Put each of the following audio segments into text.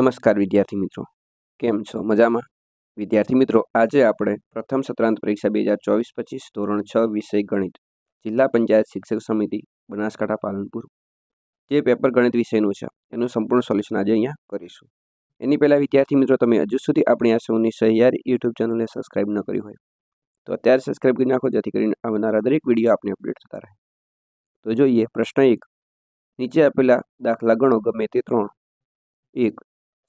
નમસ્કાર વિદ્યાર્થી મિત્રો કેમ છો મજામાં વિદ્યાર્થી મિત્રો આજે આપણે પ્રથમ સત્રાંત પરીક્ષા બે હજાર ચોવીસ પચીસ ધોરણ છ વિષય ગણિત જિલ્લા પંચાયત શિક્ષક સમિતિ બનાસકાંઠા પાલનપુર જે પેપર ગણિત વિષયનું છે એનું સંપૂર્ણ સોલ્યુશન આજે અહીંયા કરીશું એની પહેલાં વિદ્યાર્થી મિત્રો તમે હજુ સુધી આપણી આ સૌની સહિયારી યુટ્યુબ ચેનલને સબસ્ક્રાઇબ ન કરી હોય તો અત્યારે સબસ્ક્રાઇબ કરી નાખો જેથી કરીને આવનારા દરેક વિડીયો આપણે અપડેટ થતા રહે તો જોઈએ પ્રશ્ન એક નીચે આપેલા દાખલા ગણો ગમે તે ત્રણ એક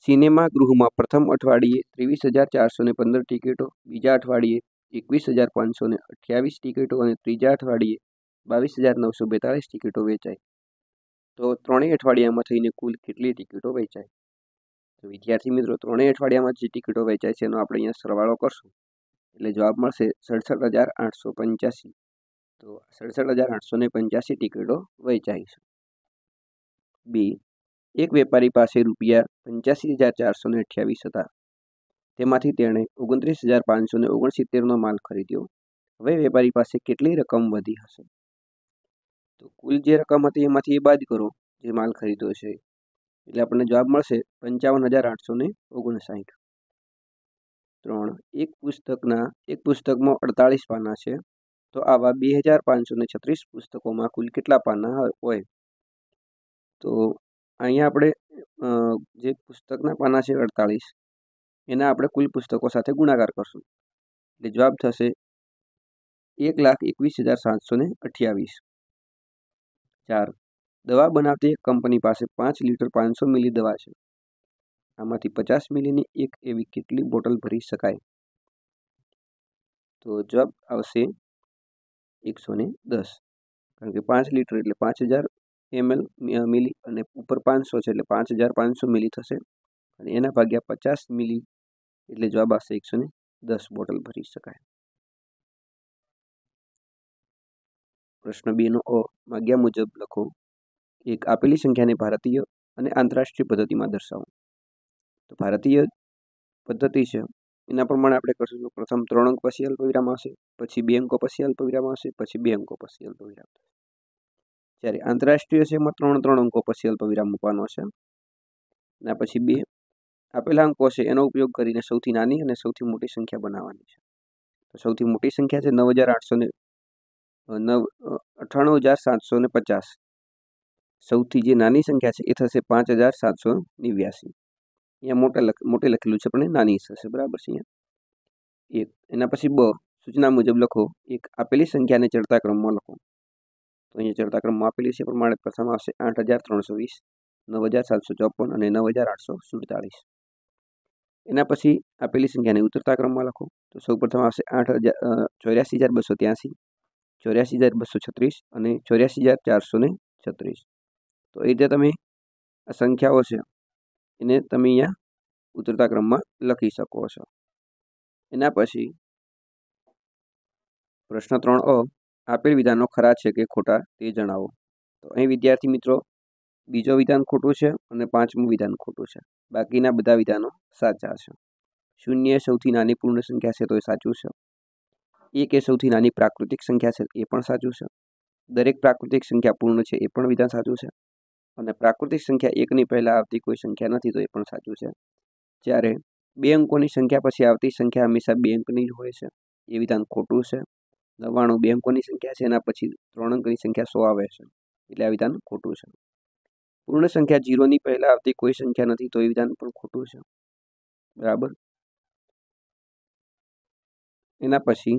સિનેમા ગૃહમાં પ્રથમ અઠવાડિયે ત્રેવીસ હજાર ચારસો ને પંદર ટિકિટો બીજા અઠવાડિયે એકવીસ હજાર પાંચસો ને અઠ્યાવીસ ટિકિટો અને ત્રીજા અઠવાડિયે બાવીસ હજાર નવસો બેતાળીસ ટિકિટો વેચાઈ તો ત્રણેય અઠવાડિયામાં થઈને કુલ કેટલી ટિકિટો વેચાય તો વિદ્યાર્થી મિત્રો ત્રણેય અઠવાડિયામાં જે ટિકિટો વેચાય છે એનો આપણે અહીંયા સરવાળો કરશું એટલે જવાબ મળશે સડસઠ હજાર આઠસો પંચ્યાસી તો સડસઠ હજાર આઠસો ને પંચ્યાસી ટિકિટો વેચાઈ છે બી એક વેપારી પાસે રૂપિયા પંચ્યાસી હજાર ચારસો ને અઠ્યાવીસ હતા તેમાંથી તેણે ઓગણત્રીસ હજાર પાંચસો ને ઓગણસિત્તેરનો માલ ખરીદ્યો હવે વેપારી પાસે કેટલી રકમ વધી હશે તો કુલ જે રકમ હતી એમાંથી એ બાદ કરો જે માલ ખરીદ્યો છે એટલે આપણને જવાબ મળશે પંચાવન હજાર આઠસો ને ઓગણસાઠ ત્રણ એક પુસ્તકના એક પુસ્તકમાં અડતાળીસ પાના છે તો આવા બે હજાર પાંચસો ને છત્રીસ પુસ્તકોમાં કુલ કેટલા પાના હોય તો અહીંયા આપણે જે પુસ્તકના પાના છે અડતાળીસ એના આપણે કુલ પુસ્તકો સાથે ગુણાકાર કરશું એટલે જવાબ થશે એક લાખ એકવીસ હજાર સાતસો ને અઠ્યાવીસ ચાર દવા બનાવતી એક કંપની પાસે પાંચ લીટર પાંચસો મિલી દવા છે આમાંથી પચાસ મિલીની એક એવી કેટલી બોટલ ભરી શકાય તો જવાબ આવશે એકસો ને દસ કારણ કે પાંચ લીટર એટલે પાંચ હજાર એમએલ મિલી અને ઉપર પાંચસો છે એટલે પાંચ હજાર પાંચસો મિલી થશે અને એના ભાગ્યા પચાસ મિલી એટલે જવાબ આવશે એકસો ને દસ બોટલ ભરી શકાય પ્રશ્ન બેનો અ માગ્યા મુજબ લખો એક આપેલી સંખ્યાને ભારતીય અને આંતરરાષ્ટ્રીય પદ્ધતિમાં દર્શાવો તો ભારતીય પદ્ધતિ છે એના પ્રમાણે આપણે કરશું પ્રથમ ત્રણ અંક પછી અલ્પવિરામ આવશે પછી બે અંકો પછી અલ્પવિરામ આવશે પછી બે અંકો પછી અલ્પવિરામ જ્યારે આંતરરાષ્ટ્રીય છે એમાં ત્રણ ત્રણ અંકો પછી અલ્પવિરામ મૂકવાનો છે અને પછી બે આપેલા અંકો છે એનો ઉપયોગ કરીને સૌથી નાની અને સૌથી મોટી સંખ્યા બનાવવાની છે તો સૌથી મોટી સંખ્યા છે નવ હજાર આઠસો ને નવ અઠ્ઠાણું હજાર સાતસો ને પચાસ સૌથી જે નાની સંખ્યા છે એ થશે પાંચ હજાર સાતસો નેવ્યાસી અહીંયા મોટા લખ મોટે લખેલું છે પણ નાની થશે બરાબર છે અહીંયા એક એના પછી બ સૂચના મુજબ લખો એક આપેલી સંખ્યાને ચડતા ક્રમમાં લખો તો અહીંયા ચડતા ક્રમમાં આપેલી છે પ્રમાણે પ્રથમ આવશે આઠ હજાર ત્રણસો વીસ નવ હજાર સાતસો ચોપન અને નવ હજાર આઠસો સુડતાલીસ એના પછી આપેલી સંખ્યાને ઉતરતા ક્રમમાં લખો તો સૌપ્રથમ આવશે આઠ હજાર ચોર્યાસી હજાર બસો ત્યાંસી ચોર્યાસી હજાર બસો છત્રીસ અને ચોર્યાસી હજાર ચારસો ને છત્રીસ તો એ રીતે તમે આ સંખ્યાઓ છે એને તમે અહીંયા ઉતરતા ક્રમમાં લખી શકો છો એના પછી પ્રશ્ન ત્રણ અ આપેલ વિધાનો ખરા છે કે ખોટા તે જણાવો તો અહીં વિદ્યાર્થી મિત્રો બીજો વિધાન ખોટું છે અને પાંચમું વિધાન ખોટું છે બાકીના બધા વિધાનો સાચા છે શૂન્ય સૌથી નાની પૂર્ણ સંખ્યા છે તો એ સાચું છે એક એ સૌથી નાની પ્રાકૃતિક સંખ્યા છે એ પણ સાચું છે દરેક પ્રાકૃતિક સંખ્યા પૂર્ણ છે એ પણ વિધાન સાચું છે અને પ્રાકૃતિક સંખ્યા એકની પહેલાં આવતી કોઈ સંખ્યા નથી તો એ પણ સાચું છે જ્યારે બે અંકોની સંખ્યા પછી આવતી સંખ્યા હંમેશા બે અંકની જ હોય છે એ વિધાન ખોટું છે નવ્વાણું બેંકોની સંખ્યા છે એના પછી ત્રણ અંકની સંખ્યા સો આવે છે એટલે આ વિધાન ખોટું છે પૂર્ણ સંખ્યા જીરોની પહેલાં આવતી કોઈ સંખ્યા નથી તો એ વિધાન પણ ખોટું છે બરાબર એના પછી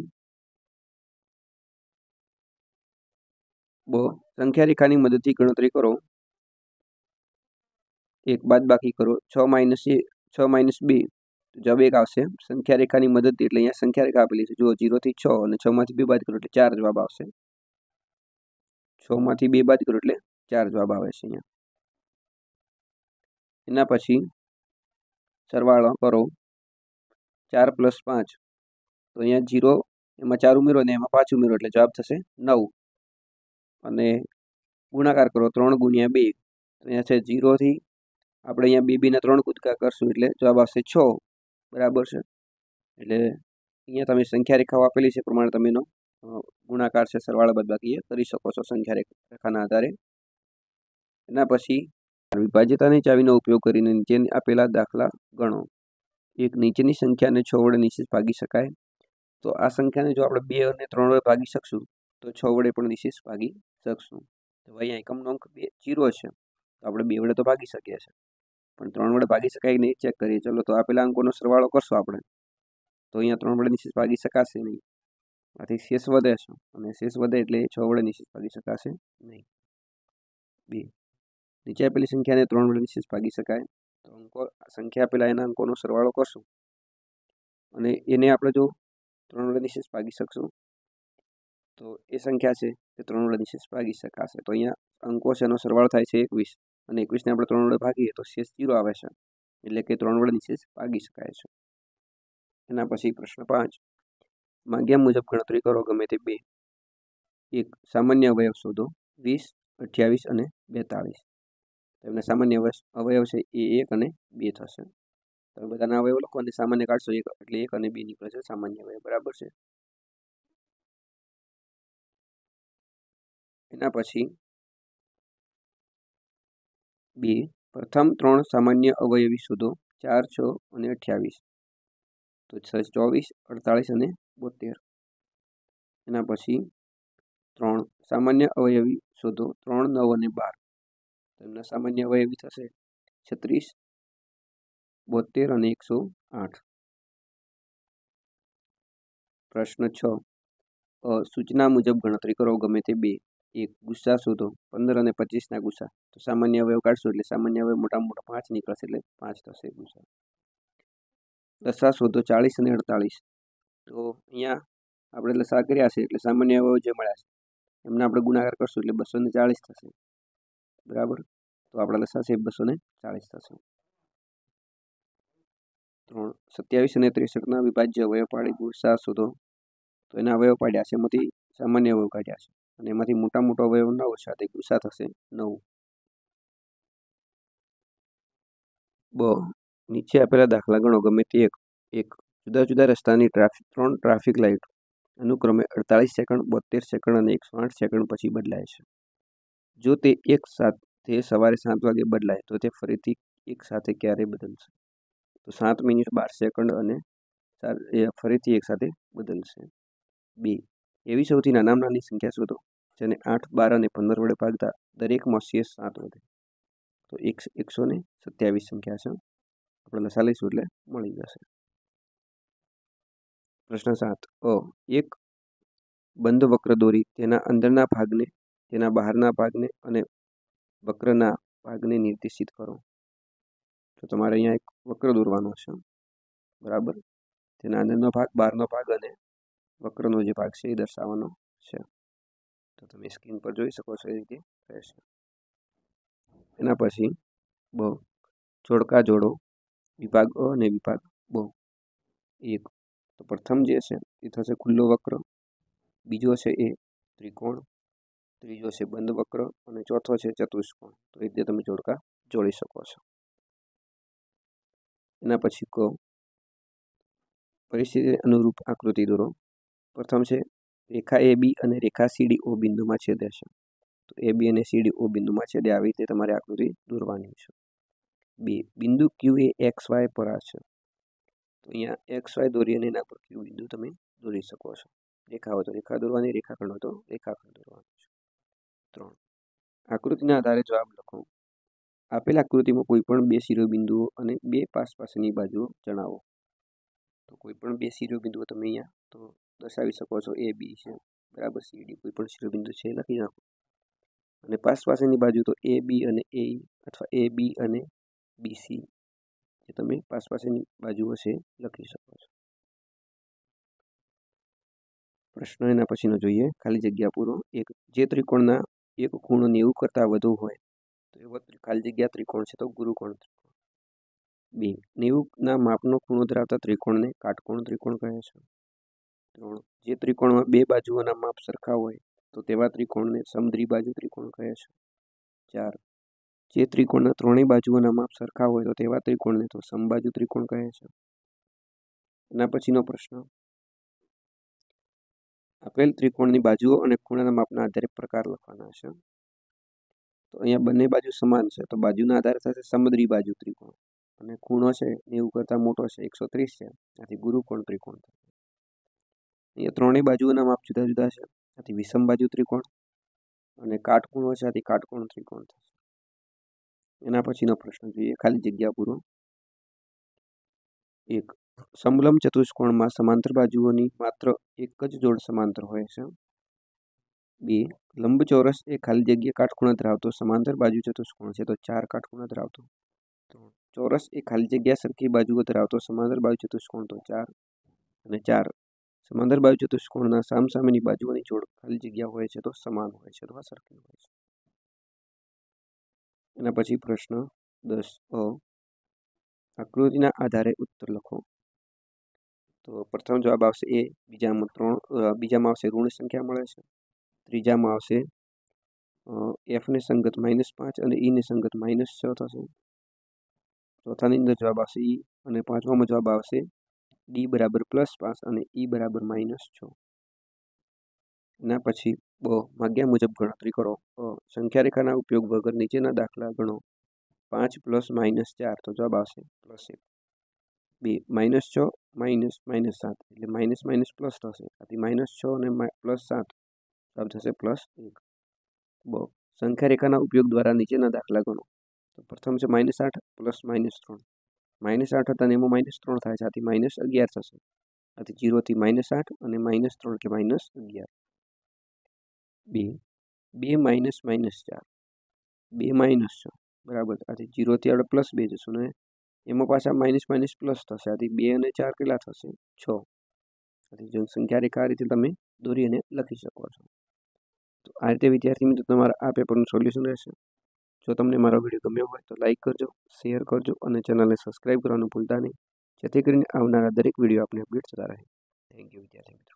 બો સંખ્યા રેખાની મદદથી ગણતરી કરો એક બાદ બાકી કરો છ માઇનસ છ માઇનસ બે જવાબ એક આવશે સંખ્યા રેખાની મદદથી એટલે અહીંયા સંખ્યા રેખા આપેલી છે જુઓ જીરોથી છ અને છમાંથી બે બાદ કરો એટલે ચાર જવાબ આવશે છમાંથી બે બાદ કરો એટલે ચાર જવાબ આવે છે અહીંયા એના પછી સરવાળો કરો ચાર પ્લસ પાંચ તો અહીંયા જીરો એમાં ચાર ઉમેરો ને એમાં પાંચ ઉમેરો એટલે જવાબ થશે નવ અને ગુણાકાર કરો ત્રણ ગુણ્યા બે અહીંયા છે જીરોથી આપણે અહીંયા બે બીના ત્રણ કૂદકા કરશું એટલે જવાબ આવશે છ બરાબર છે એટલે અહીંયા તમે સંખ્યા રેખાઓ આપેલી છે પ્રમાણે તમે એનો ગુણાકાર છે સરવાળા બદબાકી કરી શકો છો સંખ્યા રેખાના આધારે એના પછી વિભાજ્યતાની ચાવીનો ઉપયોગ કરીને નીચે આપેલા દાખલા ગણો એક નીચેની સંખ્યાને છ વડે નિશેષ ભાગી શકાય તો આ સંખ્યાને જો આપણે બે અને ત્રણ વડે ભાગી શકશું તો છ વડે પણ નિશેષ ભાગી શકશું તો અહીંયા એકમનો અંક બે જીરો છે તો આપણે બે વડે તો ભાગી શકીએ છીએ પણ ત્રણ વડે ભાગી શકાય નહીં ચેક કરીએ ચલો તો પેલા અંકોનો સરવાળો કરશો આપણે તો અહીંયા ત્રણ વડે નિશ્ચિત ભાગી શકાશે નહીં આથી શેષ વધે છે અને શેષ વધે એટલે છ વડે નિશ્ચિત ભાગી શકાશે નહીં બે નીચે આપેલી સંખ્યાને ત્રણ વડે નિશ્ચિત ભાગી શકાય તો અંકો સંખ્યા આપેલા એના અંકોનો સરવાળો કરશું અને એને આપણે જો ત્રણ વડે નિશેષ ભાગી શકશું તો એ સંખ્યા છે તે ત્રણ વડે નિશેષ ભાગી શકાશે તો અહીંયા અંકો છે એનો સરવાળો થાય છે એકવીસ અને એકવીસને આપણે ત્રણ વડે ભાગીએ તો શેષ જીરો આવે છે એટલે કે ત્રણ વડેની શેષ ભાગી શકાય છે એના પછી પ્રશ્ન પાંચ માંગ્યા મુજબ ગણતરી કરો ગમે તે બે એક સામાન્ય અવયવ શોધો વીસ અઠ્યાવીસ અને બેતાળીસ એમને સામાન્ય અવયવ છે એ એક અને બે થશે તમે બધાના અવયવ લખો અને સામાન્ય કાઢશો એક એટલે એક અને બે નીકળે છે સામાન્ય અવયવ બરાબર છે એના પછી બે પ્રથમ ત્રણ સામાન્ય અવયવી શોધો ચાર છ અને અઠ્યાવીસ તો છ ચોવીસ અડતાળીસ અને બોતેર એના પછી ત્રણ સામાન્ય અવયવી શોધો ત્રણ નવ અને બાર તેમના સામાન્ય અવયવી થશે છત્રીસ બોતેર અને એકસો આઠ પ્રશ્ન છ સૂચના મુજબ ગણતરી કરો ગમે તે બે એક ગુસ્સા શોધો પંદર અને પચીસના ગુસ્સા તો સામાન્ય અવયવ કાઢશો એટલે સામાન્ય અવયવ મોટા મોટા પાંચ નીકળશે એટલે પાંચ થશે ગુસ્સા લસા શોધો ચાળીસ અને અડતાળીસ તો અહીંયા આપણે લસા કર્યા છે એટલે સામાન્ય અવયવ જે મળ્યા છે એમને આપણે ગુણાકાર કરશું એટલે બસો ને ચાળીસ થશે બરાબર તો આપણા લસા છે બસો ને ચાળીસ થશે ત્રણ સત્યાવીસ અને ત્રેસઠના વિભાજ્ય અવયવ પાડી ગુસ્સા શોધો તો એના અવયવ પાડ્યા છે એમાંથી સામાન્ય અવયવ કાઢ્યા છે અને એમાંથી મોટા મોટા અવયવ નવ સાથે ગુસા થશે નવું બ નીચે આપેલા દાખલા ગણો ગમે તે એક એક જુદા જુદા રસ્તાની ટ્રાફિક ત્રણ ટ્રાફિક લાઇટ અનુક્રમે અડતાલીસ સેકન્ડ બોતેર સેકન્ડ અને એકસો આઠ સેકન્ડ પછી બદલાય છે જો તે એક સાથે સવારે સાત વાગે બદલાય તો તે ફરીથી એક સાથે ક્યારે બદલશે તો સાત મિનિટ બાર સેકન્ડ અને ફરીથી એક સાથે બદલશે બે એવી સૌથી નાના નાની સંખ્યા શોધો જેને આઠ બાર અને પંદર વડે ભાગતા દરેકમાં શેષ સાત વધે તો એક એકસો ને સત્યાવીસ સંખ્યા છે આપણે લસા લઈશું એટલે મળી જશે પ્રશ્ન સાત અ એક બંધ વક્ર દોરી તેના અંદરના ભાગને તેના બહારના ભાગને અને વક્રના ભાગને નિર્દેશિત કરો તો તમારે અહીંયા એક વક્ર દોરવાનો છે બરાબર તેના અંદરનો ભાગ બહારનો ભાગ અને વક્રનો જે ભાગ છે એ દર્શાવવાનો છે તો તમે સ્ક્રીન પર જોઈ શકો છો એ રીતે રહેશે એના પછી બહુ જોડકા જોડો વિભાગ અ અને વિભાગ બહુ એક તો પ્રથમ જે છે એ થશે ખુલ્લો વક્ર બીજો છે એ ત્રિકોણ ત્રીજો છે બંધ વક્ર અને ચોથો છે ચતુષ્કોણ તો એ રીતે તમે જોડકા જોડી શકો છો એના પછી કહો પરિસ્થિતિ અનુરૂપ આકૃતિ દોરો પ્રથમ છે રેખા એ બી અને રેખા સીડી ઓ બિંદુમાં છેદે છે તો એ બી અને સીડી ઓ બિંદુમાં છેદે આવી રીતે તમારે આકૃતિ દોરવાની છે બે બિંદુ ક્યુ એ એક્સ વાય પર આ છે તો અહીંયા એક્સ વાય દોરી અને એના પર ક્યુ બિંદુ તમે દોરી શકો છો રેખા હોય તો રેખા દોરવાની રેખાખંડ હોય તો રેખાખંડ દોરવાનું છે ત્રણ આકૃતિના આધારે જવાબ લખો આપેલ આકૃતિમાં કોઈપણ બે શિરોબિંદુઓ અને બે પાસ પાસેની બાજુઓ જણાવો તો કોઈ પણ બે શિરોબિંદુઓ તમે અહીંયા દર્શાવી શકો છો એ બી છે બરાબર સીડી કોઈ પણ શિરોબિંદુ છે લખી નાખો અને પાસ પાસેની બાજુ તો એ બી અને એ અથવા એ બી અને બી સી જે તમે પાસ પાસેની બાજુ હશે લખી શકો છો પ્રશ્ન એના પછીનો જોઈએ ખાલી જગ્યા પૂરો એક જે ત્રિકોણના એક ખૂણો નેવું કરતાં વધુ હોય તો એવો ખાલી જગ્યા ત્રિકોણ છે તો ગુરુકોણ ત્રિકોણ બી બે નેવુંના માપનો ખૂણો ધરાવતા ત્રિકોણને કાટકોણ ત્રિકોણ કહે છે ત્રિકોણ જે ત્રિકોણમાં બે બાજુઓના માપ સરખા હોય તો તેવા ત્રિકોણને સમદ્રી બાજુ ત્રિકોણ કહે છે ચાર જે ત્રિકોણના ત્રણેય બાજુઓના માપ સરખા હોય તો તેવા ત્રિકોણને તો સમબાજુ ત્રિકોણ કહે છે એના પછીનો પ્રશ્ન આપેલ ત્રિકોણની બાજુઓ અને ખૂણાના માપના આધારે પ્રકાર લખવાના છે તો અહીંયા બંને બાજુ સમાન છે તો બાજુના આધારે થશે સમુદ્રી બાજુ ત્રિકોણ અને ખૂણો છે એવું કરતાં મોટો છે એકસો ત્રીસ છે આથી ગુરુકોણ ત્રિકોણ અહીંયા ત્રણેય બાજુઓના માપ જુદા જુદા છે આથી વિષમ બાજુ ત્રિકોણ અને કાટકોણ છે આથી કાટકોણ ત્રિકોણ થશે એના પછીનો પ્રશ્ન જોઈએ ખાલી જગ્યા પૂરો એક સમલંબ ચતુષ્કોણમાં સમાંતર બાજુઓની માત્ર એક જ જોડ સમાંતર હોય છે બે લંબ ચોરસ એ ખાલી જગ્યા કાટખૂણા ધરાવતો સમાંતર બાજુ ચતુષ્કોણ છે તો ચાર કાટખૂણા ધરાવતો ત્રણ ચોરસ એ ખાલી જગ્યા સરખી બાજુઓ ધરાવતો સમાંતર બાજુ ચતુષ્કોણ તો ચાર અને ચાર સમાંતર બાજુ ચતુષ્કોણના સામસામેની બાજુઓની જોડ ખાલી જગ્યા હોય છે તો સમાન હોય છે અથવા સરખી હોય છે એના પછી પ્રશ્ન દસ અ આકૃતિના આધારે ઉત્તર લખો તો પ્રથમ જવાબ આવશે એ બીજામાં ત્રણ બીજામાં આવશે ઋણ સંખ્યા મળે છે ત્રીજામાં આવશે એફને સંગત માઇનસ પાંચ અને ઈને e સંગત માઇનસ છ થશે ચોથાની અંદર જવાબ આવશે ઈ e અને પાંચમામાં જવાબ આવશે ડી બરાબર પ્લસ પાંચ અને ઈ બરાબર માઇનસ છ એના પછી બ માગ્યા મુજબ ગણતરી કરો સંખ્યા રેખાના ઉપયોગ વગર નીચેના દાખલા ગણો પાંચ પ્લસ માઇનસ ચાર તો જવાબ આવશે પ્લસ એક બે માઇનસ છ માઇનસ માઇનસ સાત એટલે માઇનસ માઇનસ પ્લસ થશે આથી માઇનસ છ અને પ્લસ સાત જવાબ થશે પ્લસ એક બ સંખ્યા રેખાના ઉપયોગ દ્વારા નીચેના દાખલા ગણો તો પ્રથમ છે માઇનસ આઠ પ્લસ માઇનસ ત્રણ માઇનસ આઠ હતા અને એમાં માઇનસ ત્રણ થાય છે આથી માઇનસ અગિયાર થશે આથી જીરોથી માઇનસ આઠ અને માઇનસ ત્રણ કે માઇનસ અગિયાર બે બે માઇનસ માઇનસ ચાર બે માઇનસ છ બરાબર આથી જીરોથી આપણે પ્લસ બે જશું ને એમાં પાછા માઇનસ માઇનસ પ્લસ થશે આથી બે અને ચાર કેટલા થશે છ આથી જનસંખ્યા ક્યારેક આ રીતે તમે દોરી અને લખી શકો છો તો આ રીતે વિદ્યાર્થી મિત્રો તમારા આ પેપરનું સોલ્યુશન રહેશે જો તમને મારો વિડીયો ગમ્યો હોય તો લાઇક કરજો શેર કરજો અને ચેનલને સબસ્ક્રાઈબ કરવાનું ભૂલતા નહીં જેથી કરીને આવનારા દરેક વિડીયો આપણે અપડેટ થતા રહે થેન્ક યુ વિદ્યાર્થી મિત્રો